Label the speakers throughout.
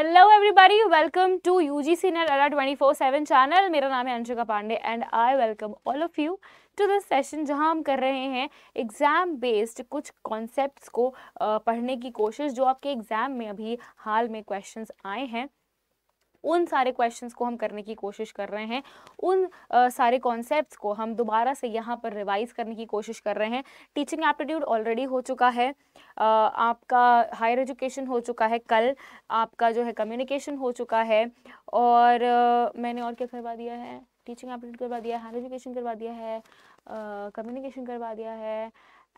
Speaker 1: Hello everybody welcome to U G C NET अला twenty four seven channel मेरा नाम है Anshika Pandey and I welcome all of you to this session जहां हम कर रहे हैं एग्ज़ाम बेस्ड कुछ कॉन्सेप्ट्स को पढ़ने की कोशिश जो आपके एग्ज़ाम में अभी हाल में क्वेश्चंस आए हैं उन सारे क्वेश्चंस को हम करने की कोशिश कर रहे हैं उन आ, सारे कॉन्सेप्ट्स को हम दोबारा से यहाँ पर रिवाइज करने की कोशिश कर रहे हैं टीचिंग एप्टीट्यूड ऑलरेडी हो चुका है आ, आपका हायर एजुकेशन हो चुका है कल आपका जो है कम्युनिकेशन हो चुका है और आ, मैंने और क्या करवा दिया है टीचिंग एप्टीट्यूड करवा दिया है हायर एजुकेशन करवा दिया है कम्युनिकेशन करवा दिया है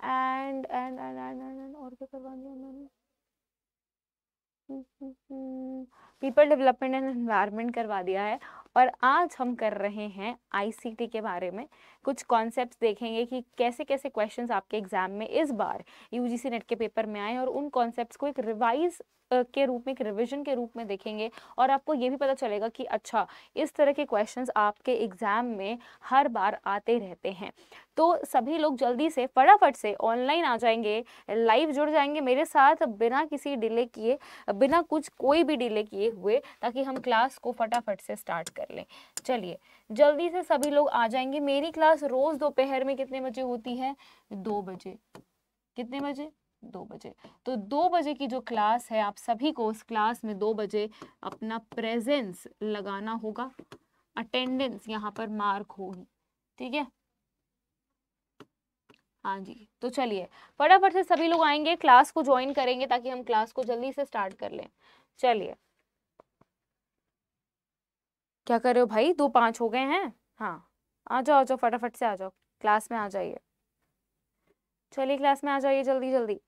Speaker 1: एंड एंड एंड एंड और क्या करवा दिया मैंने hmm, hmm, hmm, people development and environment करवा दिया है और आज हम कर रहे हैं आईसीटी के बारे में कुछ कॉन्सेप्ट देखेंगे कि कैसे कैसे क्वेश्चन आपके एग्जाम में इस बार यू नेट के पेपर में आए और उन कॉन्सेप्ट को एक रिवाइज के रूप में एक रिविजन के रूप में देखेंगे और आपको ये भी पता चलेगा कि अच्छा इस तरह के क्वेश्चंस आपके एग्ज़ाम में हर बार आते रहते हैं तो सभी लोग जल्दी से फटाफट से ऑनलाइन आ जाएंगे लाइव जुड़ जाएंगे मेरे साथ बिना किसी डिले किए बिना कुछ कोई भी डिले किए हुए ताकि हम क्लास को फटाफट से स्टार्ट कर लें चलिए जल्दी से सभी लोग आ जाएंगे मेरी क्लास पास रोज दोपहर में कितने बजे होती है दो बजे कितने बजे दो बजे तो दो बजे की जो क्लास है आप सभी को उस क्लास में दो बजे अपना प्रेजेंस लगाना होगा अटेंडेंस यहाँ पर मार्क होगी ठीक है हाँ जी तो चलिए फटाफट से सभी लोग आएंगे क्लास को ज्वाइन करेंगे ताकि हम क्लास को जल्दी से स्टार्ट कर लें चलिए क्या कर रहे हो भाई दो पांच हो गए हैं हाँ आ जाओ आ जाओ फटाफट से आ जाओ क्लास में आ जाइए चलिए क्लास में आ जाइए जल्दी जल्दी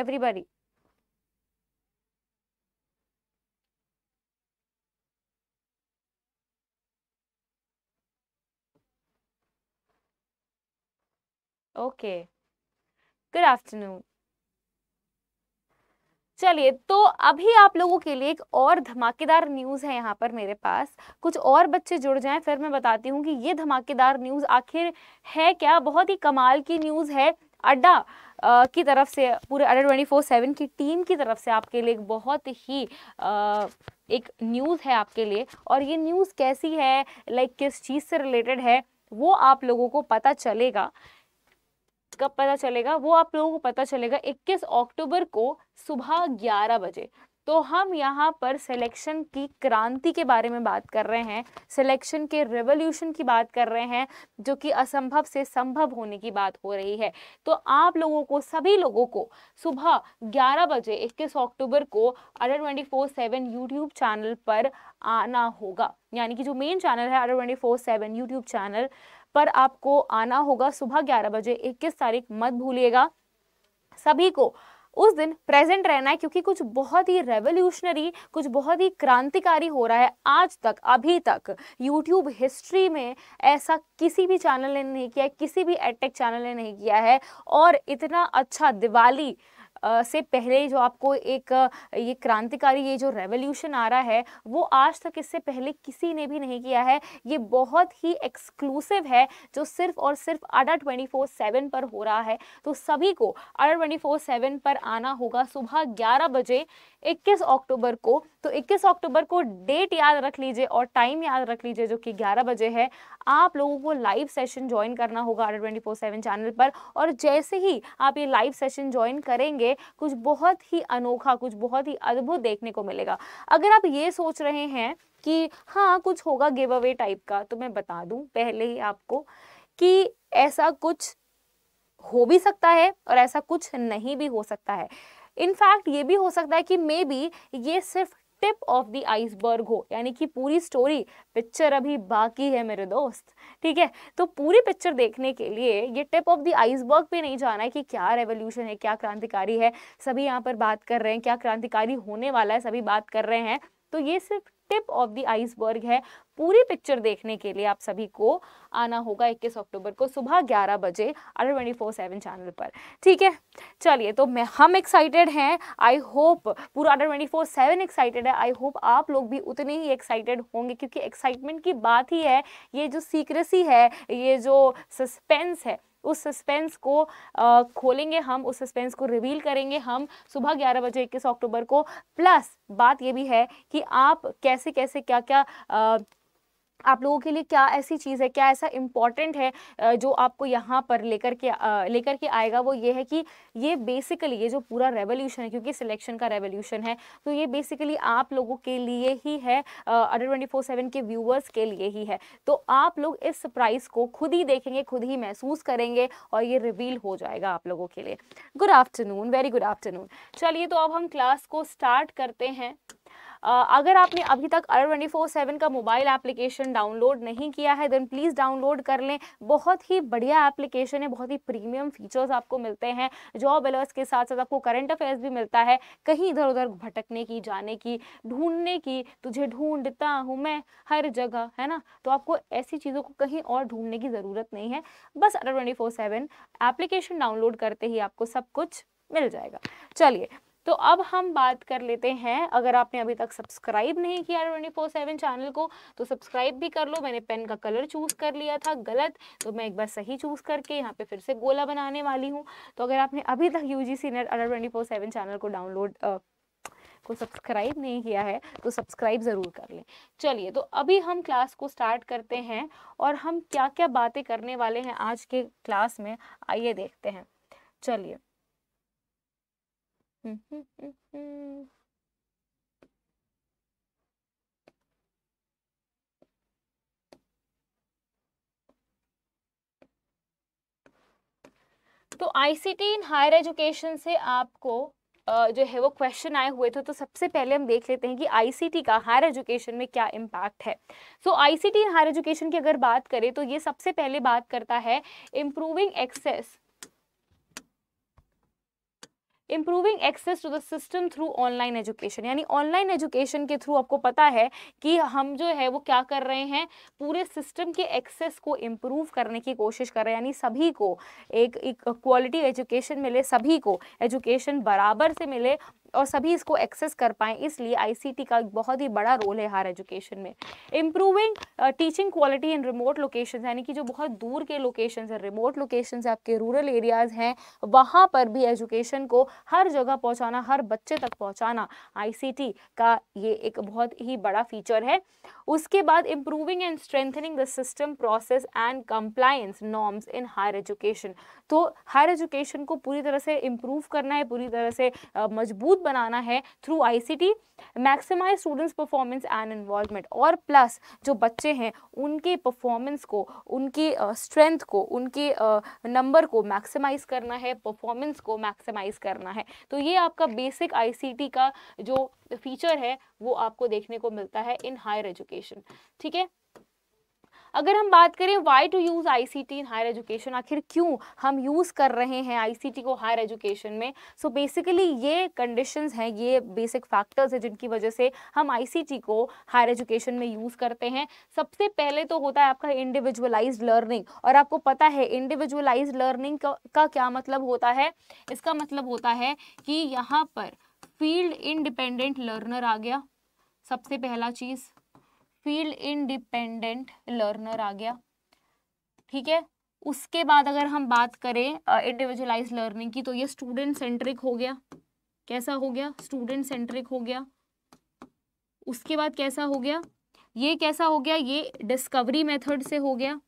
Speaker 1: एवरीबडी ओके गुड आफ्टरनून चलिए तो अभी आप लोगों के लिए एक और धमाकेदार न्यूज़ है यहाँ पर मेरे पास कुछ और बच्चे जुड़ जाएं फिर मैं बताती हूँ कि ये धमाकेदार न्यूज़ आखिर है क्या बहुत ही कमाल की न्यूज़ है अड्डा की तरफ से पूरे अड्डा ट्वेंटी फोर सेवन की टीम की तरफ से आपके लिए एक बहुत ही आ, एक न्यूज़ है आपके लिए और ये न्यूज़ कैसी है लाइक किस चीज़ से रिलेटेड है वो आप लोगों को पता चलेगा कब पता चलेगा वो आप लोगों को पता चलेगा 21 अक्टूबर को सुबह 11 बजे तो हम यहाँ पर सिलेक्शन की क्रांति के बारे में बात कर रहे हैं सिलेक्शन के रेवोल्यूशन की बात कर रहे हैं जो कि असंभव से संभव होने की बात हो रही है तो आप लोगों को सभी लोगों को सुबह 11 बजे 21 अक्टूबर को Adda twenty four seven YouTube channel पर आना होगा यानी कि जो मेन चैनल है Adda twenty four seven YouTube channel पर आपको आना होगा सुबह ग्यारह बजे इक्कीस तारीख मत भूलिएगा सभी को उस दिन प्रेजेंट रहना है क्योंकि कुछ बहुत ही रेवोल्यूशनरी कुछ बहुत ही क्रांतिकारी हो रहा है आज तक अभी तक यूट्यूब हिस्ट्री में ऐसा किसी भी चैनल ने नहीं किया है किसी भी एडटेक चैनल ने नहीं किया है और इतना अच्छा दिवाली से पहले जो आपको एक ये क्रांतिकारी ये जो रेवोल्यूशन आ रहा है वो आज तक इससे पहले किसी ने भी नहीं किया है ये बहुत ही एक्सक्लूसिव है जो सिर्फ और सिर्फ आडा ट्वेंटी फोर सेवन पर हो रहा है तो सभी को आडा ट्वेंटी फोर सेवन पर आना होगा सुबह ग्यारह बजे 21 अक्टूबर को तो 21 अक्टूबर को डेट याद रख लीजिए और टाइम याद रख लीजिए जो कि 11 बजे है आप लोगों को लाइव सेशन ज्वाइन करना होगा आर ट्वेंटी फोर सेवन चैनल पर और जैसे ही आप ये लाइव सेशन ज्वाइन करेंगे कुछ बहुत ही अनोखा कुछ बहुत ही अद्भुत देखने को मिलेगा अगर आप ये सोच रहे हैं कि हाँ कुछ होगा गिव अवे टाइप का तो मैं बता दू पहले ही आपको कि ऐसा कुछ हो भी सकता है और ऐसा कुछ नहीं भी हो सकता है इनफैक्ट ये भी हो सकता है कि मे बी ये सिर्फ टिप ऑफ द आइसबर्ग हो यानी कि पूरी स्टोरी पिक्चर अभी बाकी है मेरे दोस्त ठीक है तो पूरी पिक्चर देखने के लिए ये टिप ऑफ द आइसबर्ग पे नहीं जाना है कि क्या रेवोल्यूशन है क्या क्रांतिकारी है सभी यहाँ पर बात कर रहे हैं क्या क्रांतिकारी होने वाला है सभी बात कर रहे हैं तो ये सिर्फ टिप ऑफ द आइसबर्ग है पूरी पिक्चर देखने के लिए आप सभी को आना होगा 21 अक्टूबर को सुबह 11 बजे आर ट्वेंटी फोर सेवन चैनल पर ठीक है चलिए तो मैं हम एक्साइटेड हैं आई होप पूरा आर ट्वेंटी फोर सेवन एक्साइटेड है आई होप आप लोग भी उतने ही एक्साइटेड होंगे क्योंकि एक्साइटमेंट की बात ही है ये जो सीक्रेसी है ये जो सस्पेंस है उस सस्पेंस को खोलेंगे हम उस सस्पेंस को रिवील करेंगे हम सुबह ग्यारह बजे इक्कीस अक्टूबर को प्लस बात यह भी है कि आप कैसे कैसे क्या क्या आ, आप लोगों के लिए क्या ऐसी चीज़ है क्या ऐसा इम्पॉर्टेंट है जो आपको यहाँ पर लेकर के लेकर के आएगा वो ये है कि ये बेसिकली ये जो पूरा रेवोल्यूशन है क्योंकि सिलेक्शन का रेवोल्यूशन है तो ये बेसिकली आप लोगों के लिए ही है अडर ट्वेंटी फोर सेवन के व्यूअर्स के लिए ही है तो आप लोग इस प्राइस को खुद ही देखेंगे खुद ही महसूस करेंगे और ये रिवील हो जाएगा आप लोगों के लिए good afternoon very good afternoon चलिए तो अब हम क्लास को स्टार्ट करते हैं अगर आपने अभी तक अर ट्वेंटी फोर सेवन का मोबाइल एप्लीकेशन डाउनलोड नहीं किया है देन प्लीज़ डाउनलोड कर लें बहुत ही बढ़िया एप्लीकेशन है बहुत ही प्रीमियम फीचर्स आपको मिलते हैं जॉब अलर्ट्स के साथ साथ आपको करंट अफेयर्स भी मिलता है कहीं इधर उधर भटकने की जाने की ढूंढने की तुझे ढूंढता हूँ मैं हर जगह है ना तो आपको ऐसी चीज़ों को कहीं और ढूंढने की ज़रूरत नहीं है बस अर twenty four seven application download करते ही आपको सब कुछ मिल जाएगा चलिए तो अब हम बात कर लेते हैं अगर आपने अभी तक सब्सक्राइब नहीं किया ट्वेंटी फोर सेवन चैनल को तो सब्सक्राइब भी कर लो मैंने पेन का कलर चूज़ कर लिया था गलत तो मैं एक बार सही चूज़ करके यहाँ पे फिर से गोला बनाने वाली हूँ तो अगर आपने अभी तक U G C NET Adda twenty four seven channel को डाउनलोड को सब्सक्राइब नहीं किया है तो सब्सक्राइब ज़रूर कर लें चलिए तो अभी हम क्लास को स्टार्ट करते हैं और हम क्या क्या बातें करने वाले हैं आज के क्लास में आइए देखते हैं चलिए तो आईसीटी इन हायर एजुकेशन से आपको जो है वो क्वेश्चन आए हुए थे तो सबसे पहले हम देख लेते हैं कि आईसीटी का हायर एजुकेशन में क्या इम्पैक्ट है so ICT in higher education की अगर बात करें तो ये सबसे पहले बात करता है improving access improving access to the system through online education यानी ऑनलाइन एजुकेशन के थ्रू आपको पता है कि हम जो है वो क्या कर रहे हैं पूरे सिस्टम के एक्सेस को इम्प्रूव करने की कोशिश कर रहे हैं यानी सभी को एक क्वालिटी एजुकेशन मिले सभी को एजुकेशन बराबर से मिले और सभी इसको एक्सेस कर पाएँ इसलिए आईसीटी का एक बहुत ही बड़ा रोल है हायर एजुकेशन में improving teaching quality in remote location यानी कि जो बहुत दूर के लोकेशन है रिमोट लोकेशन आपके रूरल एरियाज हैं वहाँ पर भी एजुकेशन को हर जगह पहुँचाना हर बच्चे तक पहुँचाना आई का ये एक बहुत ही बड़ा फीचर है उसके बाद improving and strengthening the system process and compliance norms in higher education तो हायर एजुकेशन को पूरी तरह से इम्प्रूव करना है पूरी तरह से uh, मजबूत बनाना है through ICT maximize students performance and involvement और प्लस जो बच्चे हैं उनके परफॉर्मेंस को उनकी स्ट्रेंथ uh, को उनके नंबर uh, को मैक्सिमाइज करना है परफॉर्मेंस को मैक्सिमाइज करना है तो ये आपका बेसिक आईसीटी का जो फीचर है वो आपको देखने को मिलता है इन हायर एजुकेशन ठीक है अगर हम बात करें why to use I C T in higher education आखिर क्यों हम यूज़ कर रहे हैं आई सी टी को हायर एजुकेशन में सो so बेसिकली ये कंडीशंस हैं ये बेसिक फैक्टर्स हैं जिनकी वजह से हम आई सी टी को हायर एजुकेशन में यूज़ करते हैं सबसे पहले तो होता है आपका इंडिविजुअलाइज लर्निंग और आपको पता है इंडिविजुअलाइज लर्निंग का, का क्या मतलब होता है इसका मतलब होता है कि यहाँ पर फील्ड इंडिपेंडेंट लर्नर आ गया सबसे पहला चीज़ फील्ड इनडिपेंडेंट लर्नर आ गया ठीक है उसके बाद अगर हम बात करें इंडिविजुअलाइज uh, लर्निंग की तो ये स्टूडेंट सेंट्रिक हो गया कैसा हो गया स्टूडेंट सेंट्रिक हो गया उसके बाद कैसा हो गया ये कैसा हो गया ये डिस्कवरी मेथड से हो गया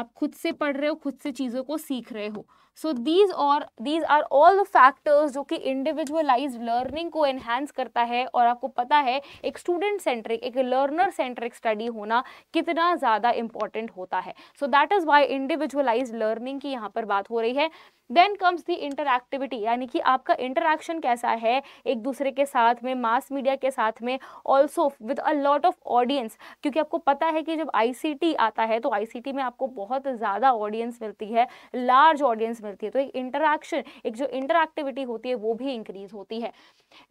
Speaker 1: आप खुद से पढ़ रहे हो खुद से चीज़ों को सीख रहे हो सो दीज और these are all the factors जो कि इंडिविजुअलाइज लर्निंग को एनहेंस करता है और आपको पता है एक स्टूडेंट सेंट्रिक एक लर्नर सेंट्रिक स्टडी होना कितना ज़्यादा इंपॉर्टेंट होता है so that is why individualize learning की यहाँ पर बात हो रही है देन कम्स दी इंटरक्टिविटी यानी कि आपका इंटरेक्शन कैसा है एक दूसरे के साथ में मास मीडिया के साथ में also with a lot of audience क्योंकि आपको पता है कि जब टी आता है तो टी में आपको बहुत ज़्यादा ऑडियंस मिलती है लार्ज ऑडियंस मिलती है तो एक इंटरक्शन एक जो इंटरक्टिविटी होती है वो भी इंक्रीज होती है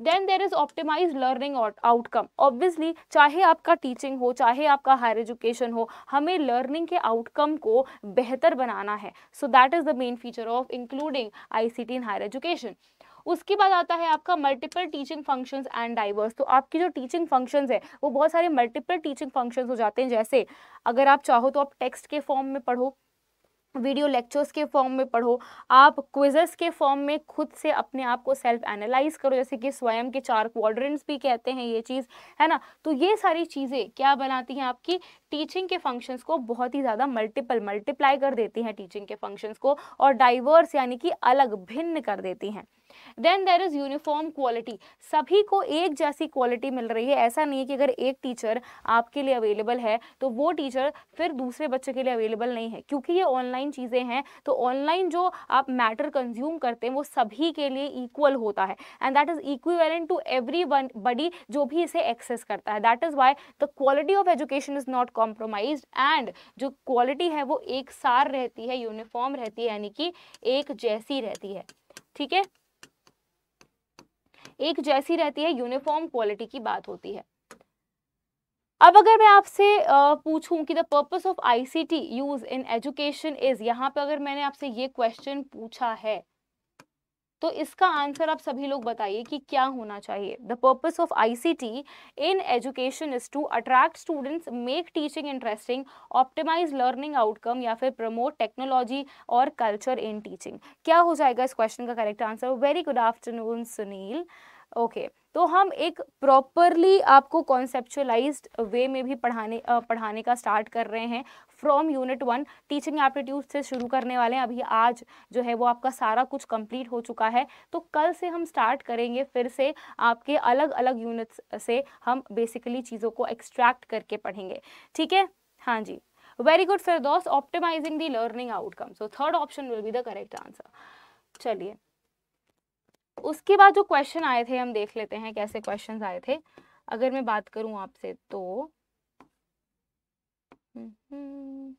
Speaker 1: then there is optimize learning outcome obviously चाहे आपका टीचिंग हो चाहे आपका हायर एजुकेशन हो हमें लर्निंग के आउटकम को बेहतर बनाना है so that is the main feature of including ICT in higher education उसके बाद आता है आपका multiple teaching functions and diverse तो आपकी जो टीचिंग फंक्शंस है वो बहुत सारे मल्टीपल टीचिंग फंक्शंस हो जाते हैं जैसे अगर आप चाहो तो आप टेक्स्ट के फॉर्म में पढ़ो वीडियो लेक्चर्स के फॉर्म में पढ़ो आप क्विजेस के फॉर्म में खुद से अपने आप को सेल्फ एनालाइज करो जैसे कि स्वयं के चार क्वाड्रेंट्स भी कहते हैं ये चीज़ है ना तो ये सारी चीज़ें क्या बनाती हैं आपकी टीचिंग के फंक्शंस को बहुत ही ज़्यादा मल्टीपल मल्टीप्लाई कर देती हैं टीचिंग के फंक्शंस को और डाइवर्स यानी कि अलग भिन्न कर देती हैं then there is uniform quality सभी को एक जैसी क्वालिटी मिल रही है ऐसा नहीं है कि अगर एक टीचर आपके लिए अवेलेबल है तो वो टीचर फिर दूसरे बच्चे के लिए अवेलेबल नहीं है क्योंकि ये ऑनलाइन चीज़ें हैं तो ऑनलाइन जो आप मैटर कंज्यूम करते हैं वो सभी के लिए इक्वल होता है and that is equivalent to everybody जो भी इसे एक्सेस करता है that is why the quality of education is not compromise and जो क्वालिटी है वो एक सार रहती है यूनिफॉर्म रहती है यानी कि एक जैसी रहती है ठीक है एक जैसी रहती है यूनिफॉर्म क्वालिटी की बात होती है अब अगर मैं आपसे पूछूं कि the purpose of ICT use in education is यहाँ पे अगर मैंने आपसे ये क्वेश्चन पूछा है तो इसका आंसर आप सभी लोग बताइए कि क्या होना चाहिए the purpose of ICT in education is to attract students make teaching interesting optimize learning outcome या फिर प्रमोट टेक्नोलॉजी और कल्चर इन टीचिंग क्या हो जाएगा इस क्वेश्चन का correct answer very good afternoon Sunil okay okay. तो हम एक प्रॉपरली आपको कॉन्सेप्चुअलाइज्ड वे में भी पढ़ाने पढ़ाने का स्टार्ट कर रहे हैं from unit one teaching aptitude से शुरू करने वाले हैं अभी आज जो है वो आपका सारा कुछ कंप्लीट हो चुका है तो कल से हम स्टार्ट करेंगे फिर से आपके अलग अलग यूनिट्स से हम बेसिकली चीज़ों को एक्सट्रैक्ट करके पढ़ेंगे ठीक है हाँ जी वेरी गुड फिर दोस्त optimizing the learning outcome so third option will be the correct answer चलिए उसके बाद जो क्वेश्चन आए थे हम देख लेते हैं कैसे क्वेश्चन आए थे अगर मैं बात करूं आपसे तो हम्म,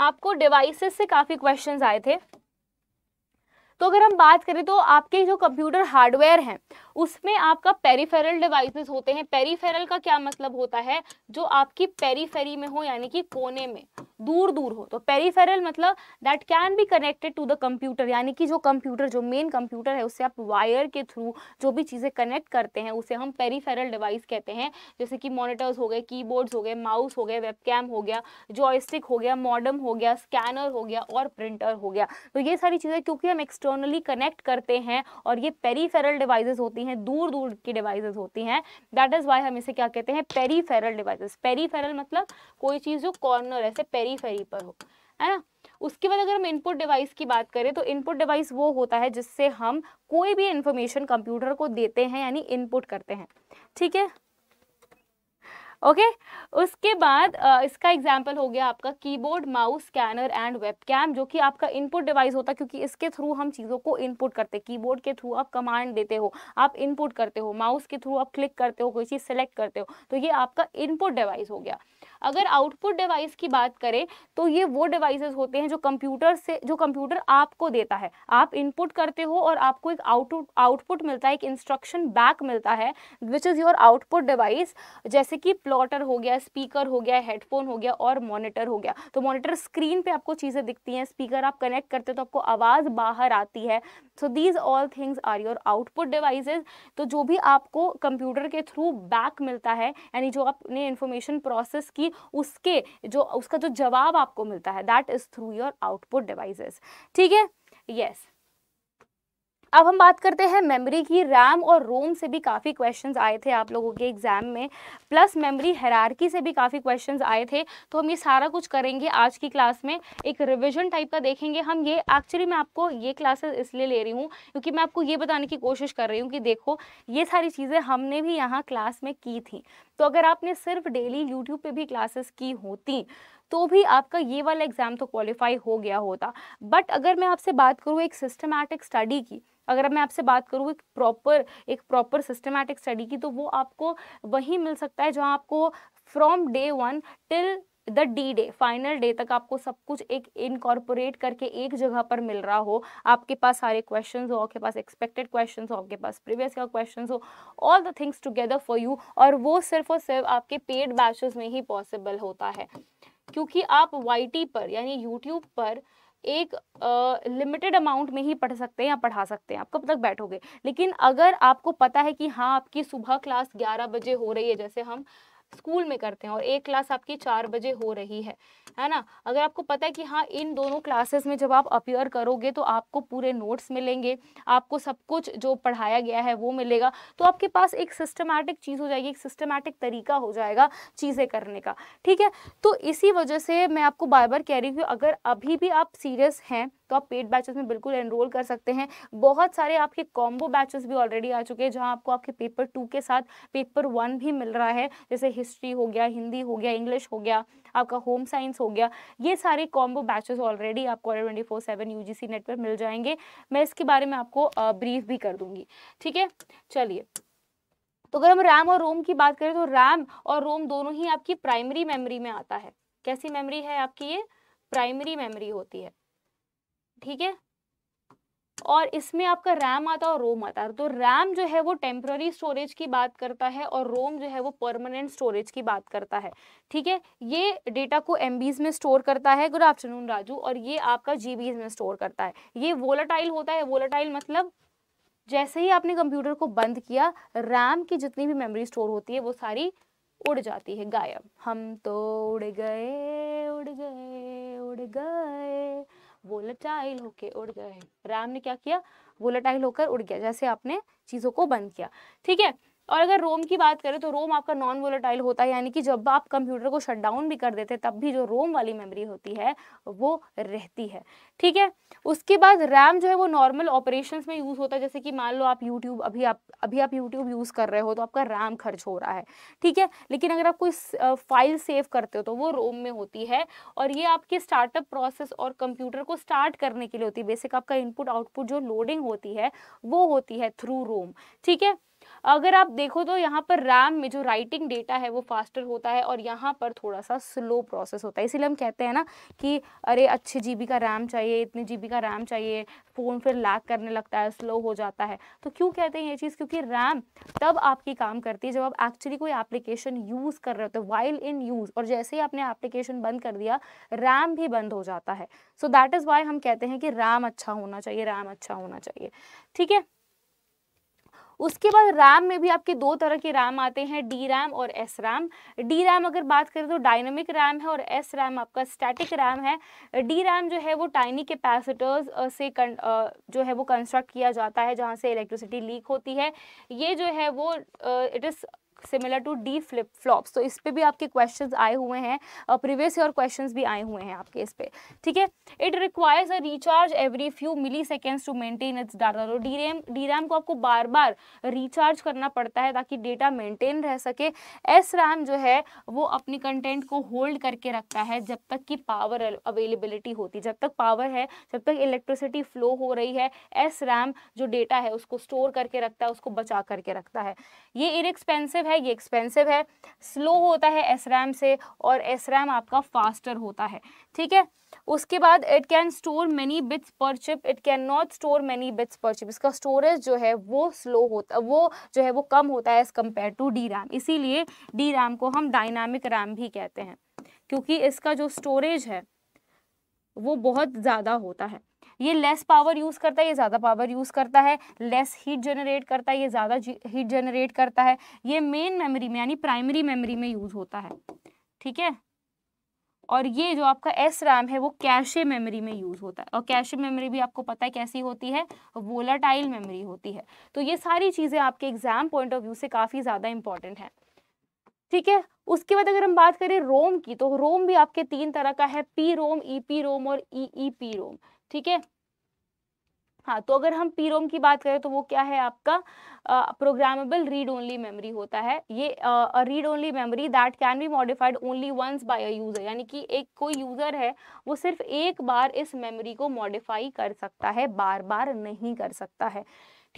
Speaker 1: आपको डिवाइसेस से काफ़ी क्वेश्चंस आए थे तो अगर हम बात करें तो आपके जो कंप्यूटर हार्डवेयर हैं उसमें आपका पेरीफेरल डिवाइसेस होते हैं पेरीफेरल का क्या मतलब होता है जो आपकी पेरीफेरी में हो यानी कि कोने में दूर दूर हो तो पेरीफेरल मतलब that can be connected to the computer यानी कि जो कंप्यूटर जो मेन कंप्यूटर है उससे आप वायर के थ्रू जो भी चीज़ें कनेक्ट करते हैं उसे हम पेरीफेरल डिवाइस कहते हैं जैसे कि मॉनिटर्स हो गए कीबोर्ड्स हो गए माउस हो गए वेबकैम हो गया जॉयस्टिक हो गया मॉडर्म हो गया स्कैनर हो गया और प्रिंटर हो गया तो ये सारी चीज़ें क्योंकि हम एक्सटर्नली कनेक्ट करते हैं और ये पेरीफेरल डिवाइसेस होती हैं दूर दूर की डिवाइस होती हैं दैट इज़ वाई हम इसे क्या कहते हैं पेरीफेरल डिवाइस पेरीफेरल मतलब कोई चीज़ जो कॉर्नर ऐसे पेरी पेरीफेरी पर हो है ना उसके बाद अगर हम इनपुट डिवाइस की बात करें तो इनपुट डिवाइस वो होता है जिससे हम कोई भी इंफॉर्मेशन कंप्यूटर को देते हैं यानी इनपुट करते हैं ठीक है ओके okay? उसके बाद आ, इसका एग्जाम्पल हो गया आपका keyboard mouse scanner and web cam जो कि आपका इनपुट डिवाइस होता है क्योंकि इसके थ्रू हम चीज़ों को इनपुट करते हैं कीबोर्ड के थ्रू आप कमांड देते हो आप इनपुट करते हो माउस के थ्रू आप क्लिक करते हो कोई चीज़ सेलेक्ट करते हो तो ये आपका इनपुट डिवाइस हो गया अगर आउटपुट डिवाइस की बात करें तो ये वो डिवाइसेस होते हैं जो कंप्यूटर से जो कंप्यूटर आपको देता है आप इनपुट करते हो और आपको एक आउटपुट आउटपुट मिलता है एक इंस्ट्रक्शन बैक मिलता है which is your output device जैसे कि प्लॉटर हो गया स्पीकर हो गया हेडफोन हो गया और मोनिटर हो गया तो मोनिटर स्क्रीन पर आपको चीज़ें दिखती हैं स्पीकर आप कनेक्ट करते हो तो आपको आवाज़ बाहर आती है so these all things are your output devices तो जो भी आपको कंप्यूटर के थ्रू बैक मिलता है यानी जो आपने इंफॉर्मेशन प्रोसेस की कि उसके जो उसका जो जवाब आपको मिलता है that is through your output devices ठीक है यस अब हम बात करते हैं मेमोरी की रैम और रोम से भी काफ़ी क्वेश्चंस आए थे आप लोगों के एग्ज़ाम में प्लस मेमोरी हरारकी से भी काफ़ी क्वेश्चंस आए थे तो हम ये सारा कुछ करेंगे आज की क्लास में एक रिवीजन टाइप का देखेंगे हम ये एक्चुअली मैं आपको ये क्लासेस इसलिए ले रही हूँ क्योंकि मैं आपको ये बताने की कोशिश कर रही हूँ कि देखो ये सारी चीज़ें हमने भी यहाँ क्लास में की थी तो अगर आपने सिर्फ डेली यूट्यूब पर भी क्लासेस की होती तो भी आपका ये वाला एग्ज़ाम तो क्वालिफाई हो गया होता बट अगर मैं आपसे बात करूँ एक सिस्टमैटिक स्टडी की अगर मैं आपसे बात करूँ एक प्रॉपर एक प्रॉपर सिस्टमैटिक स्टडी की तो वो आपको वहीं मिल सकता है जहाँ आपको from day one till the D day final day तक आपको सब कुछ एक इनकॉर्पोरेट करके एक जगह पर मिल रहा हो आपके पास सारे क्वेश्चन हो आपके पास एक्सपेक्टेड क्वेश्चन हो आपके पास प्रीवियस का क्वेश्चन हो all the things together for you और वो सिर्फ और सिर्फ आपके पेड बैचेस में ही पॉसिबल होता है क्योंकि आप वाई पर यानी यूट्यूब पर एक लिमिटेड uh, अमाउंट में ही पढ़ सकते हैं या पढ़ा सकते हैं आप कब तक बैठोगे लेकिन अगर आपको पता है कि हाँ आपकी सुबह क्लास 11 बजे हो रही है जैसे हम स्कूल में करते हैं और एक क्लास आपकी चार बजे हो रही है है ना अगर आपको पता है कि हाँ इन दोनों क्लासेस में जब आप अपियर करोगे तो आपको पूरे नोट्स मिलेंगे आपको सब कुछ जो पढ़ाया गया है वो मिलेगा तो आपके पास एक सिस्टमैटिक चीज़ हो जाएगी एक सिस्टमैटिक तरीका हो जाएगा चीज़ें करने का ठीक है तो इसी वजह से मैं आपको बार बार कह रही हूँ अगर अभी भी आप सीरियस हैं तो आप पेड बैचेस में बिल्कुल एनरोल कर सकते हैं बहुत सारे आपके कॉम्बो बैचेस भी ऑलरेडी आ चुके हैं जहाँ आपको आपके पेपर टू के साथ पेपर वन भी मिल रहा है जैसे हिस्ट्री हो गया हिंदी हो गया इंग्लिश हो गया आपका होम साइंस हो गया ये सारे कॉम्बो बैचेस ऑलरेडी आपको twenty four seven U NET पर मिल जाएंगे मैं इसके बारे में आपको ब्रीफ भी कर दूंगी ठीक है चलिए तो अगर हम रैम और रोम की बात करें तो रैम और रोम दोनों ही आपकी प्राइमरी मेमोरी में आता है कैसी मेमोरी है आपकी ये प्राइमरी मेमोरी होती है ठीक है और इसमें आपका रैम आता है और रोम आता है तो रैम जो है वो टेम्प्ररी स्टोरेज की बात करता है और रोम जो है वो परमानेंट स्टोरेज की बात करता है ठीक है ये डेटा को एम में स्टोर करता है गुड आफ्टरनून राजू और ये आपका जी में स्टोर करता है ये वोलाटाइल होता है वोलाटाइल मतलब जैसे ही आपने कंप्यूटर को बंद किया रैम की जितनी भी मेमोरी स्टोर होती है वो सारी उड़ जाती है गायब हम तो उड़ गए उड़ गए उड़ गए वोलेटाइल होके उड़ गए राम ने क्या किया वोलेटाइल होकर उड़ गया जैसे आपने चीज़ों को बंद किया ठीक है और अगर रोम की बात करें तो रोम आपका नॉन वोलेटाइल होता है यानी कि जब आप कंप्यूटर को शट डाउन भी कर देते तब भी जो रोम वाली मेमोरी होती है वो रहती है ठीक है उसके बाद रैम जो है वो नॉर्मल ऑपरेशंस में यूज़ होता है जैसे कि मान लो आप यूट्यूब अभी आप अभी आप यूट्यूब यूज़ कर रहे हो तो आपका रैम खर्च हो रहा है ठीक है लेकिन अगर आप कोई फाइल सेव करते हो तो वो रोम में होती है और ये आपके स्टार्टअप प्रोसेस और कंप्यूटर को स्टार्ट करने के लिए होती है बेसिक आपका इनपुट आउटपुट जो लोडिंग होती है वो होती है थ्रू रोम ठीक है अगर आप देखो तो यहाँ पर रैम में जो राइटिंग डेटा है वो फास्टर होता है और यहाँ पर थोड़ा सा स्लो प्रोसेस होता है इसीलिए हम कहते हैं ना कि अरे अच्छे जी का रैम चाहिए इतने जी का रैम चाहिए फ़ोन फिर लैक करने लगता है स्लो हो जाता है तो क्यों कहते हैं ये चीज़ क्योंकि रैम तब आपकी काम करती है जब आप एक्चुअली कोई एप्लीकेशन यूज़ कर रहे होते वाइल इन यूज़ और जैसे ही आपने एप्लीकेशन बंद कर दिया रैम भी बंद हो जाता है सो दैट इज़ वाई हम कहते हैं कि रैम अच्छा होना चाहिए रैम अच्छा होना चाहिए ठीक है उसके बाद रैम में भी आपके दो तरह के रैम आते हैं डी रैम और एस रैम डी रैम अगर बात करें तो डायनमिक रैम है और एस रैम आपका स्टैटिक रैम है डी रैम जो है वो टाइनी कैपेसिटर्स से कन, जो है वो कंस्ट्रक्ट किया जाता है जहाँ से इलेक्ट्रिसिटी लीक होती है ये जो है वो it is similar to D flip flops तो इस पर भी आपके क्वेश्चंस आए हुए हैं प्रीवियस ईयर क्वेश्चंस भी आए हुए हैं आपके इस पर ठीक है it requires a recharge every few milliseconds to maintain its data तो डी रैम डी रैम को आपको बार बार रिचार्ज करना पड़ता है ताकि डेटा मेंटेन रह सके एस रैम जो है वो अपने कंटेंट को होल्ड करके रखता है जब तक कि पावर अवेलेबिलिटी होती जब तक पावर है जब तक इलेक्ट्रिसिटी फ्लो हो रही है एस रैम जो डेटा है उसको स्टोर करके रखता है उसको बचा करके रखता है ये इनएक्सपेंसिव है ये एक्सपेंसिव है स्लो होता है एस रैम से और एस रैम आपका फास्टर होता है ठीक है उसके बाद it can store many bits per chip it can not store many bits per chip इसका स्टोरेज जो है वो स्लो होता वो जो है वो कम होता है as compare to D RAM इसीलिए डी रैम को हम डायनामिक रैम भी कहते हैं क्योंकि इसका जो स्टोरेज है वो बहुत ज़्यादा होता है ये लेस पावर यूज़ करता है ये ज़्यादा पावर यूज़ करता है लेस हीट जनरेट करता है ये ज़्यादा हीट जनरेट करता है ये मेन मेमोरी में यानी प्राइमरी मेमोरी में यूज़ होता है ठीक है और ये जो आपका एस रैम है वो कैशे मेमोरी में यूज़ होता है और कैशे मेमोरी भी आपको पता है कैसी होती है वोलाटाइल मेमोरी होती है तो ये सारी चीज़ें आपके एग्जाम पॉइंट ऑफ व्यू से काफ़ी ज़्यादा इंपॉर्टेंट है ठीक है उसके बाद अगर हम बात करें रोम की तो रोम भी आपके तीन तरह का है पी रोम ई पी रोम और ई ई पी रोम ठीक है हाँ तो अगर हम पीरोम की बात करें तो वो क्या है आपका प्रोग्रामेबल रीड ओनली मेमोरी होता है ये read only memory that can be modified only once by a user यानी कि एक कोई यूज़र है वो सिर्फ एक बार इस मेमोरी को मॉडिफाई कर सकता है बार बार नहीं कर सकता है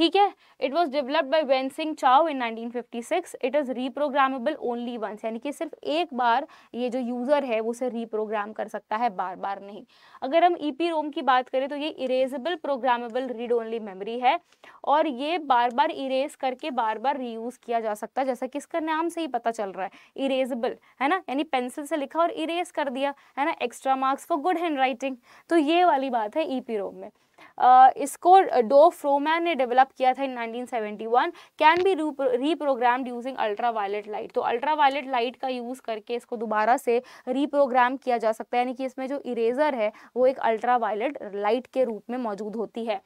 Speaker 1: ठीक है it was developed by Wen Tsing Chow in 1956 it is reprogrammable only once यानी कि सिर्फ एक बार ये जो यूज़र है वो उसे रीप्रोग्राम कर सकता है बार बार नहीं अगर हम ई e रोम की बात करें तो ये erasable programmable read only memory है और ये बार बार इरेज करके बार बार रीयूज़ किया जा सकता है जैसा कि इसका नाम से ही पता चल रहा है इरेजेबल है ना यानी पेंसिल से लिखा और इरेज कर दिया है ना extra marks for good hand तो ये वाली बात है ई e रोम में इसको डो फ्रोमैन ने डेवलप किया था in 1971 can be reprogrammed using ultraviolet light तो अल्ट्रावायलेट लाइट का यूज़ करके इसको दोबारा से रीप्रोग्राम किया जा सकता है यानी कि इसमें जो इरेजर है वो एक अल्ट्रावायलेट लाइट के रूप में मौजूद होती है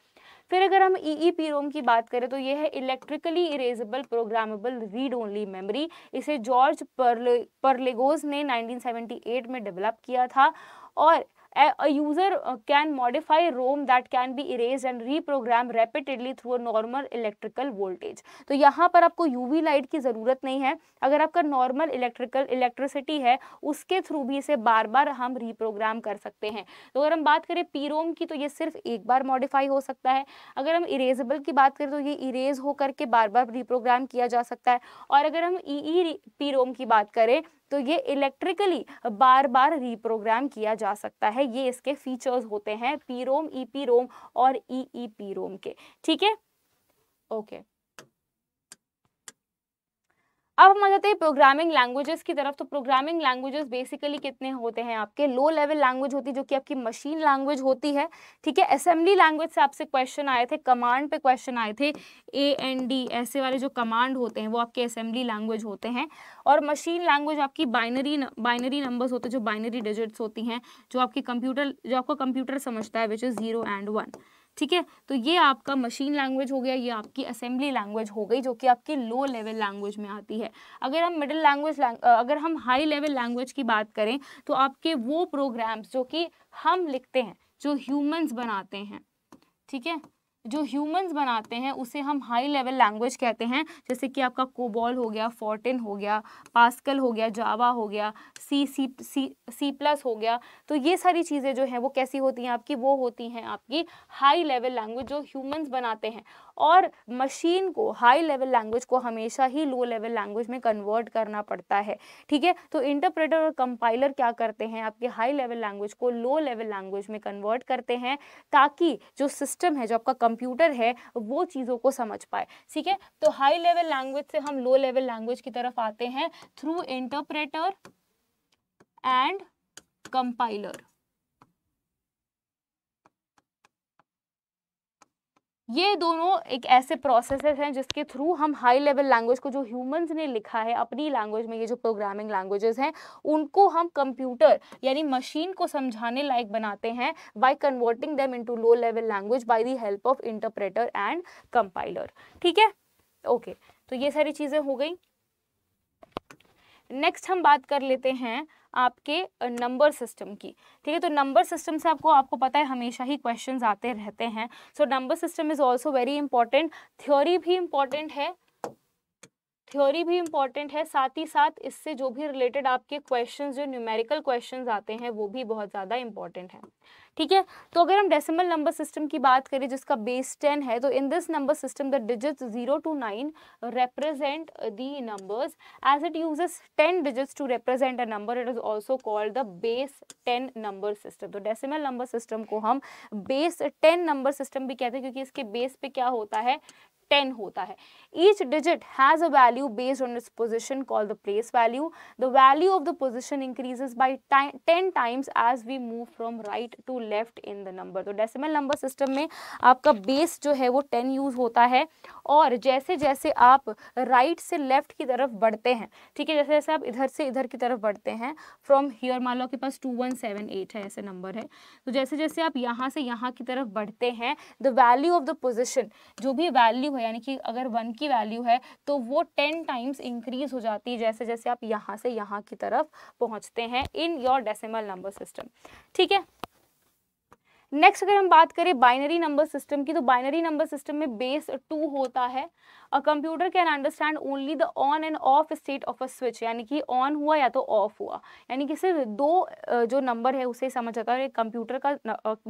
Speaker 1: फिर अगर हम ई ई पी रोम की बात करें तो ये है electrically erasable programmable read only memory इसे जॉर्ज परले परलेगोज ने 1978 में डेवलप किया था और a user uh, can modify ROM that can be erased and reprogrammed repeatedly through a normal electrical voltage. तो यहाँ पर आपको UV light की ज़रूरत नहीं है अगर आपका normal electrical electricity है उसके थ्रू भी इसे बार बार हम reprogram कर सकते हैं तो अगर हम बात करें पी रोम की तो ये सिर्फ एक बार मॉडिफाई हो सकता है अगर हम इरेजेबल की बात करें तो ये इरेज हो करके बार बार रिप्रोग्राम किया जा सकता है और अगर हम ई ई पी रोम की बात करें तो ये इलेक्ट्रिकली बार बार रिप्रोग्राम किया जा सकता है ये इसके फीचर्स होते हैं पी रोम ई पी रोम और ई ई पी रोम के ठीक है ओके okay. अब हम आ जाते हैं प्रोग्रामिंग लैंग्वेजेस की तरफ तो प्रोग्रामिंग लैंग्वेजेस बेसिकली कितने होते हैं आपके लो लेवल लैंग्वेज होती है जो कि आपकी मशीन लैंग्वेज होती है ठीक है असेंबली लैंग्वेज से आपसे क्वेश्चन आए थे कमांड पे क्वेश्चन आए थे ए एन डी ऐसे वाले जो कमांड होते हैं वो आपके असेंबली लैंग्वेज होते हैं और मशीन लैंग्वेज आपकी बाइनरी बाइनरी नंबर्स होते हैं जो बाइनरी डिजिट्स होती हैं जो आपकी कंप्यूटर जो आपका कंप्यूटर समझता है which is zero and one ठीक है तो ये आपका मशीन लैंग्वेज हो गया ये आपकी असेंबली लैंग्वेज हो गई जो कि आपकी लो लेवल लैंग्वेज में आती है अगर हम मिडिल लैंग्वेज अगर हम हाई लेवल लैंग्वेज की बात करें तो आपके वो प्रोग्राम्स जो कि हम लिखते हैं जो ह्यूमंस बनाते हैं ठीक है जो ह्यूमंस बनाते हैं उसे हम हाई लेवल लैंग्वेज कहते हैं जैसे कि आपका कोबॉल हो गया फोर्टिन हो गया पास्कल हो गया जावा हो गया सी सी सी सी प्लस हो गया तो ये सारी चीज़ें जो हैं वो कैसी होती हैं आपकी वो होती हैं आपकी हाई लेवल लैंग्वेज जो ह्यूमंस बनाते हैं और मशीन को हाई लेवल लैंग्वेज को हमेशा ही लो लेवल लैंग्वेज में कन्वर्ट करना पड़ता है ठीक है तो इंटरप्रेटर और कंपाइलर क्या करते हैं आपके हाई लेवल लैंग्वेज को लो लेवल लैंग्वेज में कन्वर्ट करते हैं ताकि जो सिस्टम है जो आपका कंप्यूटर है वो चीज़ों को समझ पाए ठीक है तो हाई लेवल लैंग्वेज से हम लो लेवल लैंग्वेज की तरफ आते हैं थ्रू इंटरप्रेटर एंड कंपाइलर ये दोनों एक ऐसे प्रोसेसेस हैं जिसके थ्रू हम हाई लेवल लैंग्वेज को जो ह्यूमंस ने लिखा है अपनी लैंग्वेज में ये जो प्रोग्रामिंग लैंग्वेजेस हैं उनको हम कंप्यूटर यानी मशीन को समझाने लायक बनाते हैं by converting them into low level language by the help of interpreter and compiler ठीक है ओके तो ये सारी चीज़ें हो गई नेक्स्ट हम बात कर लेते हैं आपके नंबर सिस्टम की ठीक है तो नंबर सिस्टम से आपको आपको पता है हमेशा ही क्वेश्चन आते रहते हैं so number system is also very important theory भी इंपॉर्टेंट है थ्योरी भी इम्पॉर्टेंट है साथ ही साथ इससे जो भी रिलेटेड आपके क्वेश्चंस जो न्यूमेरिकल क्वेश्चंस आते हैं वो भी बहुत ज़्यादा इम्पॉर्टेंट है ठीक है तो अगर हम डेसिमल नंबर सिस्टम की बात करें जिसका बेस टेन है तो in this number system the digit zero to nine represent the numbers as it use ten digit to represent a number it is also called the base ten number system तो decimal number system को हम base ten number system भी कहते हैं क्योंकि इसके base पे क्या होता है टेन होता है each digit has a value based on its position call the place value the value of the position increases by ten times as we move from right to left in the number तो decimal number system में आपका base जो है वो ten use होता है और जैसे जैसे आप राइट right से लेफ्ट की तरफ बढ़ते हैं ठीक है जैसे जैसे आप इधर से इधर की तरफ बढ़ते हैं फ्रॉम हियर मान लो के पास टू वन सेवन एट है ऐसे नंबर है तो जैसे जैसे आप यहाँ से यहाँ की तरफ बढ़ते हैं the value of the position जो भी वैल्यू है यानी कि अगर वन की वैल्यू है तो वो टेन टाइम्स इंक्रीज हो जाती है जैसे जैसे आप यहाँ से यहाँ की तरफ पहुँचते हैं in your decimal number system ठीक है नेक्स्ट अगर हम बात करें बाइनरी नंबर सिस्टम की तो बाइनरी नंबर सिस्टम में बेस टू होता है a computer can understand only the on and off state of a switch यानी कि ऑन हुआ या तो ऑफ हुआ यानी कि सिर्फ दो जो नंबर है उसे समझ आता है कंप्यूटर का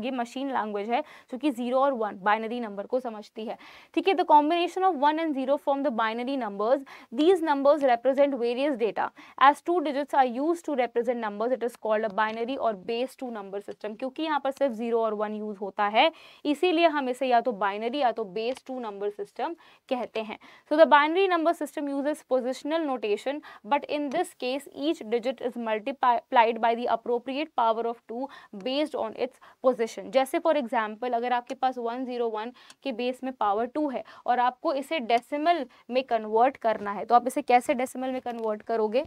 Speaker 1: ये मशीन लैंग्वेज है जो कि जीरो और वन बाइनरी नंबर को समझती है ठीक है the combination of one and zero from the binary numbers these numbers represent various data as two digits are use to represent numbers it is called a binary और base two number system क्योंकि यहाँ पर सिर्फ zero और और one use होता है इसीलिए हम इसे या तो बाइनरी या तो बेस टू नंबर सिस्टम कहते हैं so the binary number system use positional notation but in this case each digit is multiplied by the appropriate power of two based on its position जैसे for example अगर आपके पास one zero one के base में power two है और आपको इसे डेसिमल में कन्वर्ट करना है तो आप इसे कैसे डेसिमल में कन्वर्ट करोगे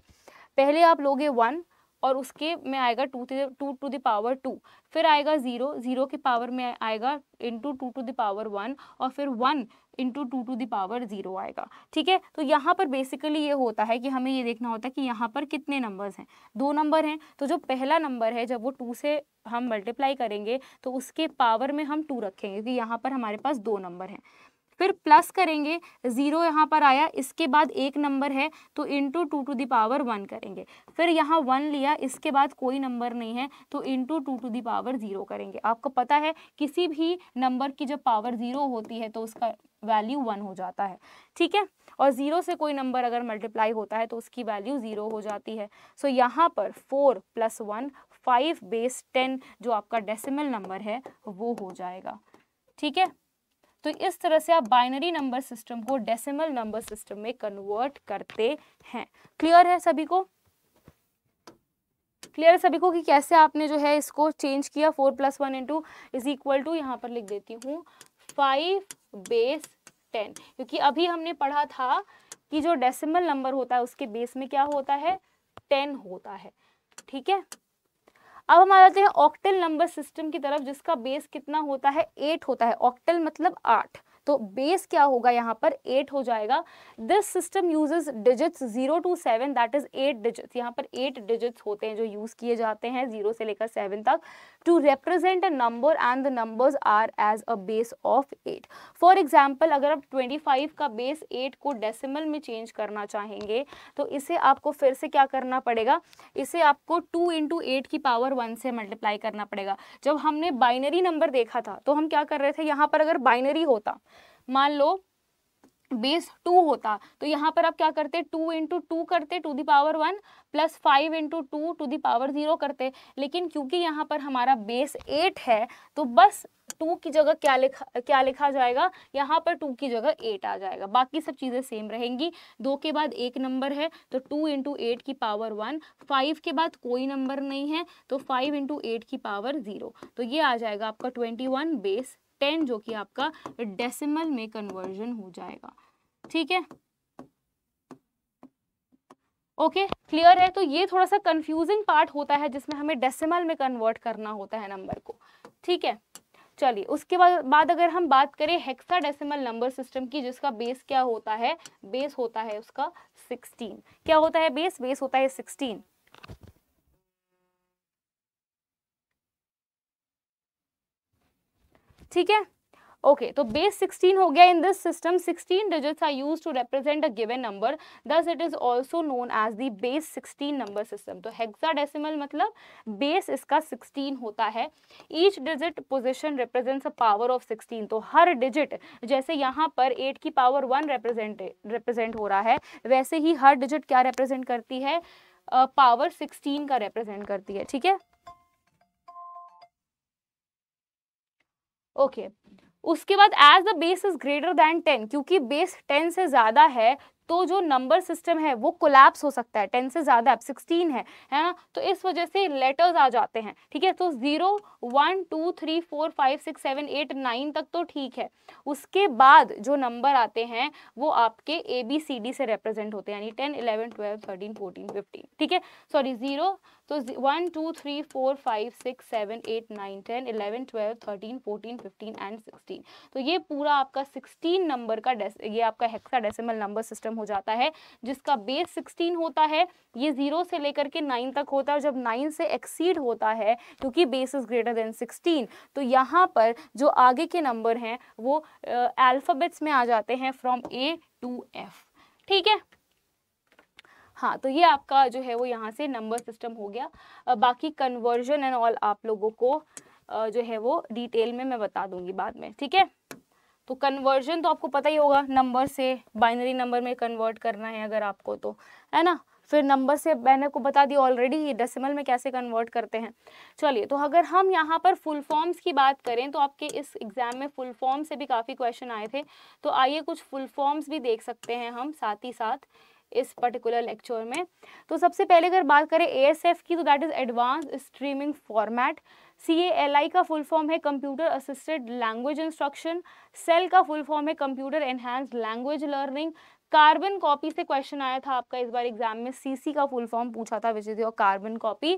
Speaker 1: पहले आप लोगे वन और उसके में आएगा two two to the power two फिर आएगा ज़ीरो ज़ीरो के पावर में आएगा into two to the power one और फिर one into two to the power zero आएगा ठीक है तो यहाँ पर बेसिकली ये होता है कि हमें ये देखना होता है कि यहाँ पर कितने नंबर्स हैं दो नंबर हैं तो जो पहला नंबर है जब वो टू से हम मल्टीप्लाई करेंगे तो उसके पावर में हम टू रखेंगे क्योंकि यहाँ पर हमारे पास दो नंबर हैं फिर प्लस करेंगे ज़ीरो यहाँ पर आया इसके बाद एक नंबर है तो into two to the power one करेंगे फिर यहाँ वन लिया इसके बाद कोई नंबर नहीं है तो into two to the power zero करेंगे आपको पता है किसी भी नंबर की जब पावर ज़ीरो होती है तो उसका वैल्यू वन हो जाता है ठीक है और ज़ीरो से कोई नंबर अगर मल्टीप्लाई होता है तो उसकी वैल्यू ज़ीरो हो जाती है सो यहाँ पर four plus one five base ten जो आपका डेसिमल नंबर है वो हो जाएगा ठीक है तो इस तरह से आप बाइनरी नंबर सिस्टम को डेसिमल नंबर सिस्टम में कन्वर्ट करते हैं क्लियर है सभी को क्लियर है सभी को कि कैसे आपने जो है इसको चेंज किया four plus one into is equal to यहाँ पर लिख देती हूँ फाइव बेस टेन क्योंकि अभी हमने पढ़ा था कि जो डेसिमल नंबर होता है उसके बेस में क्या होता है टेन होता है ठीक है अब हम आ जाते हैं ऑक्टेल नंबर सिस्टम की तरफ जिसका बेस कितना होता है एट होता है ऑक्टेल मतलब आठ तो बेस क्या होगा यहाँ पर एट हो जाएगा this system uses digits zero to seven that is eight digits यहाँ पर एट डिजिट्स होते हैं जो यूज किए जाते हैं जीरो से लेकर सेवन तक to represent a number and the numbers are as a base of eight for example अगर आप ट्वेंटी फाइव का बेस एट को डेसिमल में चेंज करना चाहेंगे तो इसे आपको फिर से क्या करना पड़ेगा इसे आपको टू इंटू एट की पावर वन से मल्टीप्लाई करना पड़ेगा जब हमने बाइनरी नंबर देखा था तो हम क्या कर रहे थे यहाँ पर अगर बाइनरी होता मान लो बेस टू होता तो यहाँ पर आप क्या करते टू इंटू टू करते to the power one plus five into two to the power zero करते लेकिन क्योंकि यहाँ पर हमारा बेस एट है तो बस टू की जगह क्या लिखा क्या लिखा जाएगा यहाँ पर टू की जगह एट आ जाएगा बाकी सब चीज़ें सेम रहेंगी दो के बाद एक नंबर है तो टू इंटू एट की पावर वन फाइव के बाद कोई नंबर नहीं है तो फाइव इंटू एट की पावर ज़ीरो तो ये आ जाएगा आपका ट्वेंटी वन बेस टेन जो कि आपका डेसिमल में कन्वर्जन हो जाएगा ठीक है ओके okay, क्लियर है तो ये थोड़ा सा कंफ्यूजिंग पार्ट होता है जिसमें हमें डेसिमल में कन्वर्ट करना होता है नंबर को ठीक है चलिए उसके बाद बाद अगर हम बात करें हेक्सा डेसिमल नंबर सिस्टम की जिसका बेस क्या होता है बेस होता है उसका 16 क्या होता है बेस बेस होता है 16 ठीक है ओके तो बेस 16 हो गया in this system 16 digits are used to represent a given number thus it is also known as the base 16 number system तो हेक्साडेसिमल मतलब बेस इसका 16 होता है each digit position represents a power of 16 तो हर digit जैसे यहाँ पर 8 की पावर 1 रिप्रेजेंट रिप्रेजेंट हो रहा है वैसे ही हर डिजिट क्या रिप्रेजेंट करती है पावर uh, सिक्सटीन का रिप्रेजेंट करती है ठीक है ओके okay. उसके बाद as the base is greater than ten क्योंकि बेस टेन से ज़्यादा है तो जो नंबर सिस्टम है वो कोलैप्स हो सकता है टेन से ज़्यादा अब सिक्सटीन है है ना तो इस वजह से लेटर्स आ जाते हैं ठीक है तो zero one two three four five six seven eight nine तक तो ठीक है उसके बाद जो नंबर आते हैं वो आपके ए बी सी डी से रिप्रेजेंट होते हैं यानी ten eleven twelve thirteen fourteen fifteen ठीक है सॉरी ज़ीरो तो one two three four five six seven eight nine ten eleven twelve thirteen fourteen fifteen and sixteen तो ये पूरा आपका सिक्सटीन नंबर का ये आपका हेक्सा डेसिमल नंबर सिस्टम हो जाता है जिसका बेस सिक्सटीन होता है ये जीरो से लेकर के नाइन तक होता है जब नाइन से एक्सीड होता है क्योंकि base is greater than sixteen तो यहाँ पर जो आगे के नंबर हैं वो अल्फ़ाबेट्स में आ जाते हैं फ्रॉम ए टू एफ ठीक है हाँ तो ये आपका जो है वो यहाँ से नंबर सिस्टम हो गया बाकी कन्वर्जन एंड ऑल आप लोगों को जो है वो डिटेल में मैं बता दूंगी बाद में ठीक है तो कन्वर्जन तो आपको पता ही होगा नंबर से बाइनरी नंबर में कन्वर्ट करना है अगर आपको तो है ना फिर नंबर से मैंने आपको बता दी ऑलरेडी ये डेसिमल में कैसे कन्वर्ट करते हैं चलिए तो अगर हम यहाँ पर फुल फॉर्म्स की बात करें तो आपके इस एग्ज़ाम में फुल फॉर्म से भी काफ़ी क्वेश्चन आए थे तो आइए कुछ फुल फॉर्म्स भी देख सकते हैं हम साथ ही साथ इस पर्टिकुलर लेक्चर में तो सबसे पहले अगर बात करें ए की तो that is advance streaming format C का फुल फॉर्म है computer assisted language instruction cell का फुल फॉर्म है computer enhanced language learning carbon copy से क्वेश्चन आया था आपका इस बार एग्जाम में सीसी का फुल फॉर्म पूछा था which is your carbon copy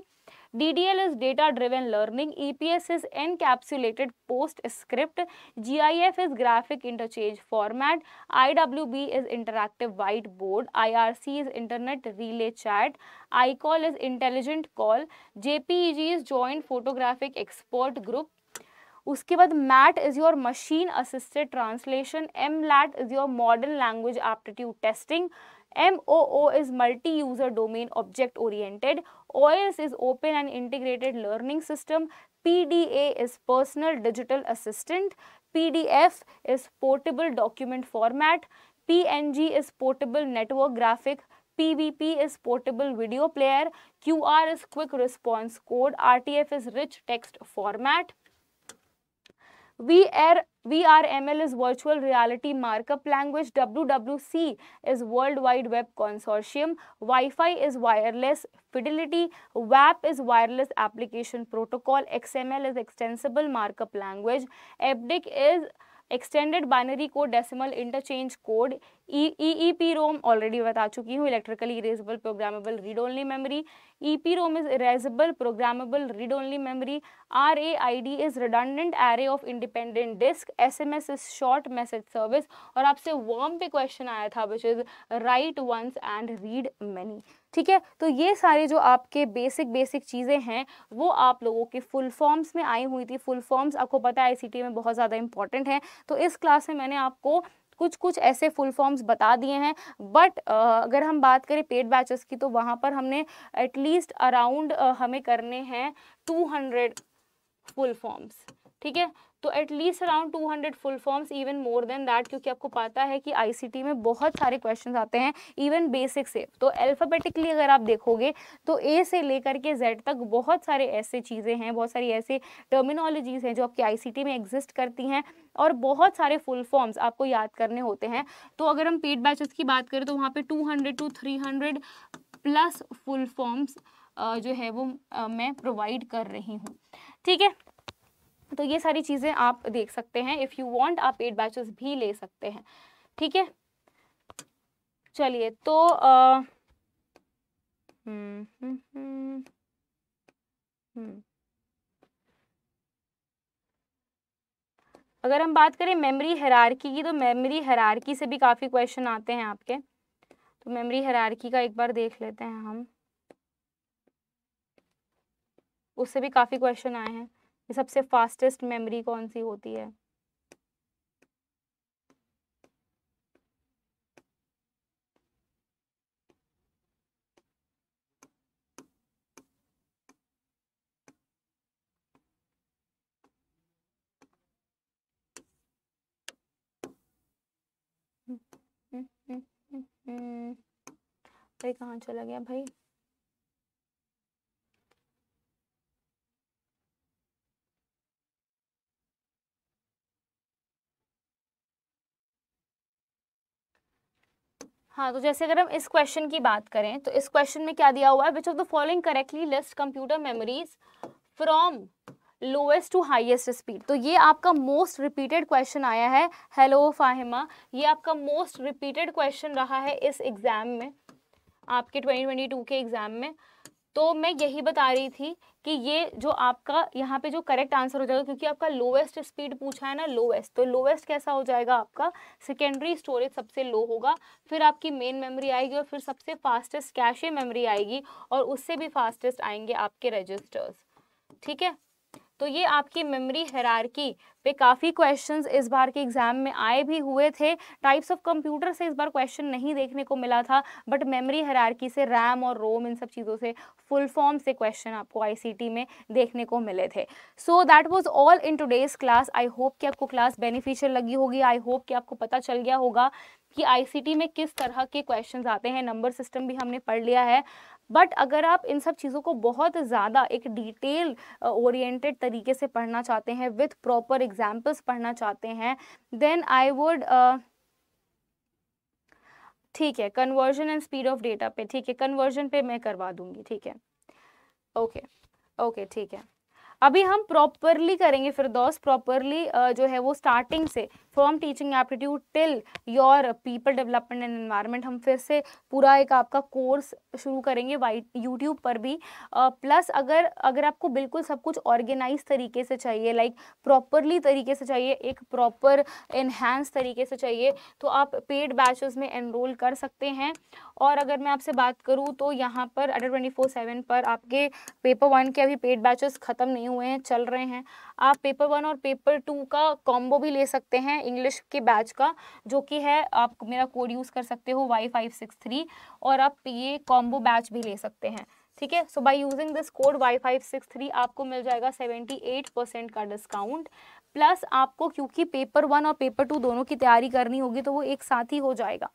Speaker 1: DDL is data driven learning EPS is encapsulated post script GIF is graphic interchange format IWB is interactive white board IRC is internet relay chat ICALL is intelligent call JPEG is joint photographic expert group उसके बाद MAT is your machine assisted translation M LAT is your modern language aptitude testing M O O is multi user domain object oriented O S is open and integrated learning system P D A is personal digital assistant P D F is portable document format P N G is portable network graphic P P V is portable video player Q R is quick response code R T F is rich text format VR, VRML is Virtual Reality Markup Language, WWC is World Wide Web Consortium, Wi-Fi is Wireless Fidelity, WAP is Wireless Application Protocol, XML is Extensible Markup Language, EBDIC is extended binary code decimal interchange code E E P ROM already बता चुकी हूँ electrically erasable programmable read only memory E P ROM is erasable programmable read only memory R A I D is redundant array of independent disk S M S is short message service और आपसे वॉम पे question आया था which is write once and read many ठीक है तो ये सारे जो आपके बेसिक बेसिक चीज़ें हैं वो आप लोगों की फुल फॉर्म्स में आई हुई थी फुल फॉर्म्स आपको पता है आई में बहुत ज़्यादा इंपॉर्टेंट है तो इस क्लास में मैंने आपको कुछ कुछ ऐसे फुल फॉर्म्स बता दिए हैं बट अगर हम बात करें पेड बैचेस की तो वहाँ पर हमने एटलीस्ट अराउंड हमें करने हैं टू फुल फॉर्म्स ठीक है तो at least around 200 full forms even more than that क्योंकि आपको पता है कि आईसीटी में बहुत सारे क्वेश्चंस आते हैं इवन बेसिक से तो अल्फ़ाबेटिकली अगर आप देखोगे तो ए से लेकर के जेड तक बहुत सारे ऐसे चीज़ें हैं बहुत सारी ऐसे टर्मिनोलॉजीज़ हैं जो आपकी आईसीटी में एग्जिस्ट करती हैं और बहुत सारे फुल फॉर्म्स आपको याद करने होते हैं तो अगर हम पेड बैचेस की बात करें तो वहाँ पर two hundred two three hundred plus full forms जो है वो मैं प्रोवाइड कर रही हूँ ठीक है तो ये सारी चीज़ें आप देख सकते हैं इफ़ यू वांट आप एट बैचेस भी ले सकते हैं ठीक है चलिए तो आ, हम्म, हम्म, हम्म, अगर हम बात करें मेमोरी हरारकी की तो मेमोरी हरारकी से भी काफ़ी क्वेश्चन आते हैं आपके तो मेमोरी हरारकी का एक बार देख लेते हैं हम उससे भी काफ़ी क्वेश्चन आए हैं कि सबसे फास्टेस्ट मेमोरी कौन सी होती है हम्म, हम्म, हम्म, भाई कहाँ चला गया भाई हाँ तो जैसे अगर हम इस क्वेश्चन की बात करें तो इस क्वेश्चन में क्या दिया हुआ है which of the following correctly list computer memories from lowest to highest speed तो ये आपका मोस्ट रिपीटेड क्वेश्चन आया है हेलो फाहिमा ये आपका मोस्ट रिपीटेड क्वेश्चन रहा है इस एग्ज़ाम में आपके 2022 के एग्ज़ाम में तो मैं यही बता रही थी कि ये जो आपका यहाँ पे जो करेक्ट आंसर हो जाएगा क्योंकि आपका लोवेस्ट स्पीड पूछा है ना लोवेस्ट तो लोवेस्ट कैसा हो जाएगा आपका सेकेंडरी स्टोरेज सबसे लो होगा फिर आपकी मेन मेमोरी आएगी और फिर सबसे फास्टेस्ट कैशे मेमोरी आएगी और उससे भी फास्टेस्ट आएंगे आपके रजिस्टर्स ठीक है तो ये आपकी मेमोरी हेरारकी पे काफ़ी क्वेश्चंस इस बार के एग्ज़ाम में आए भी हुए थे टाइप्स ऑफ कंप्यूटर से इस बार क्वेश्चन नहीं देखने को मिला था बट मेमोरी हरारकी से रैम और रोम इन सब चीज़ों से फुल फॉर्म से क्वेश्चन आपको आईसीटी में देखने को मिले थे so that was all in today's class I hope कि आपको क्लास बेनिफिशियल लगी होगी आई होप कि आपको पता चल गया होगा कि आईसीटी में किस तरह के क्वेश्चंस आते हैं नंबर सिस्टम भी हमने पढ़ लिया है बट अगर आप इन सब चीज़ों को बहुत ज़्यादा एक डिटेल ओरिएंटेड uh, तरीके से पढ़ना चाहते हैं विथ प्रॉपर एग्जाम्पल्स पढ़ना चाहते हैं देन आई वुड ठीक है conversion and speed of data पे ठीक है कन्वर्जन पे मैं करवा दूंगी ठीक है ओके ओके ठीक है अभी हम प्रॉपरली करेंगे फिर दोस्त प्रॉपरली जो है वो स्टार्टिंग से from teaching aptitude till your people development and environment हम फिर से पूरा एक आपका कोर्स शुरू करेंगे वाइट यूट्यूब पर भी प्लस uh, अगर अगर आपको बिल्कुल सब कुछ ऑर्गेनाइज तरीके से चाहिए लाइक प्रॉपरली तरीके से चाहिए एक प्रॉपर इन्हेंस तरीके से चाहिए तो आप पेड बैचेस में एनरोल कर सकते हैं और अगर मैं आपसे बात करूँ तो यहाँ पर अडर ट्वेंटी फोर सेवन पर आपके पेपर वन के अभी पेड बैचेस ख़त्म नहीं हुए हैं चल रहे हैं आप पेपर वन और पेपर टू का कॉम्बो भी ले सकते हैं है इंग्लिश के बैच का जो कि है आप मेरा कोड यूज़ कर सकते हो वाई फाइव सिक्स थ्री और आप ये कॉम्बो बैच भी ले सकते हैं ठीक है so by using this code Y five six three आपको मिल जाएगा सेवेंटी एट परसेंट का डिस्काउंट प्लस आपको क्योंकि पेपर वन और पेपर टू दोनों की तैयारी करनी होगी तो वो एक साथ ही हो जाएगा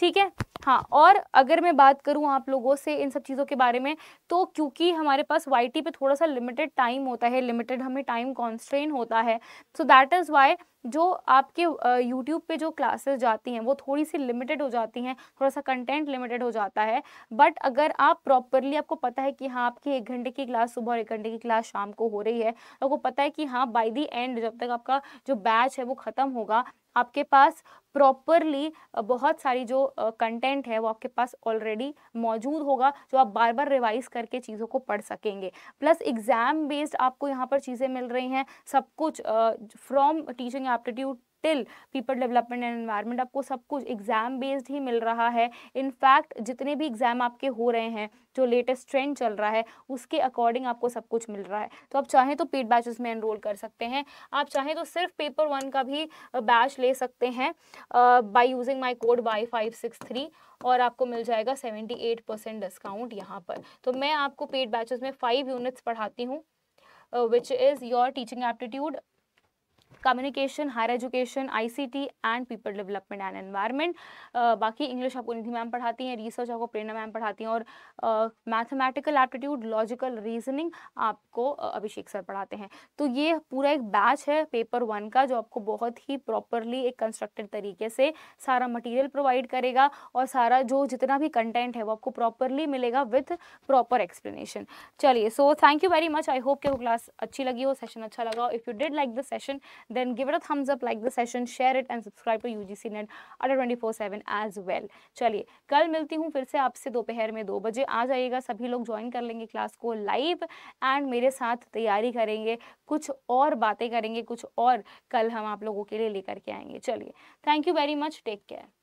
Speaker 1: ठीक है हाँ और अगर मैं बात करूँ आप लोगों से इन सब चीज़ों के बारे में तो क्योंकि हमारे पास वाई टी पे थोड़ा सा लिमिटेड टाइम होता है लिमिटेड हमें टाइम कॉन्स्ट्रेन होता है सो दैट इज़ वाई जो आपके यूट्यूब पे जो क्लासेस जाती हैं वो थोड़ी सी लिमिटेड हो जाती हैं थोड़ा सा कंटेंट लिमिटेड हो जाता है बट अगर आप प्रॉपरली आपको पता है कि हाँ आपकी एक घंटे की क्लास सुबह और एक घंटे की क्लास शाम को हो रही है आपको पता है कि हाँ बाय दी एंड जब तक आपका जो बैच है वो ख़त्म होगा आपके पास प्रॉपरली बहुत सारी जो कंटेंट है वो आपके पास ऑलरेडी मौजूद होगा जो आप बार बार रिवाइज करके चीज़ों को पढ़ सकेंगे प्लस एग्ज़ाम बेस्ड आपको यहाँ पर चीज़ें मिल रही हैं सब कुछ from teaching aptitude till people development and environment आपको सब कुछ एग्जाम बेस्ड ही मिल रहा है इनफैक्ट जितने भी एग्जाम आपके हो रहे हैं जो लेटेस्ट ट्रेंड चल रहा है उसके अकॉर्डिंग आपको सब कुछ मिल रहा है तो आप चाहें तो पेड बैचेस में एनरोल कर सकते हैं आप चाहें तो सिर्फ पेपर वन का भी बैच ले सकते हैं by using my code Y five six three और आपको मिल जाएगा सेवेंटी एट परसेंट डिस्काउंट यहाँ पर तो मैं आपको पेड बैचेस में फाइव यूनिट्स पढ़ाती हूँ which is your teaching aptitude communication higher education ICT and people development and environment बाकी इंग्लिश आपको निधि मैम पढ़ाती हैं रिसर्च आपको प्रेरणा मैम पढ़ाती हैं और मैथमेटिकल एप्टीट्यूड लॉजिकल रीजनिंग आपको uh, अभिषेक सर पढ़ाते हैं तो ये पूरा एक बैच है पेपर वन का जो आपको बहुत ही प्रॉपरली एक कंस्ट्रक्टेड तरीके से सारा मटीरियल प्रोवाइड करेगा और सारा जो जितना भी कंटेंट है वो आपको प्रॉपरली मिलेगा विथ प्रॉपर एक्सप्लेनेशन चलिए so thank you very much I hope कि वो क्लास अच्छी लगी हो सेशन अच्छा लगा हो if you did like the session then give it a thumbs up like the session share it and subscribe to UGC net under 24/7 as well चलिए कल मिलती हूँ फिर से आपसे दोपहर में दो बजे आ जाइएगा सभी लोग ज्वाइन कर लेंगे क्लास को लाइव एंड मेरे साथ तैयारी करेंगे कुछ और बातें करेंगे कुछ और कल हम आप लोगों के लिए लेकर के आएंगे चलिए thank you very much take care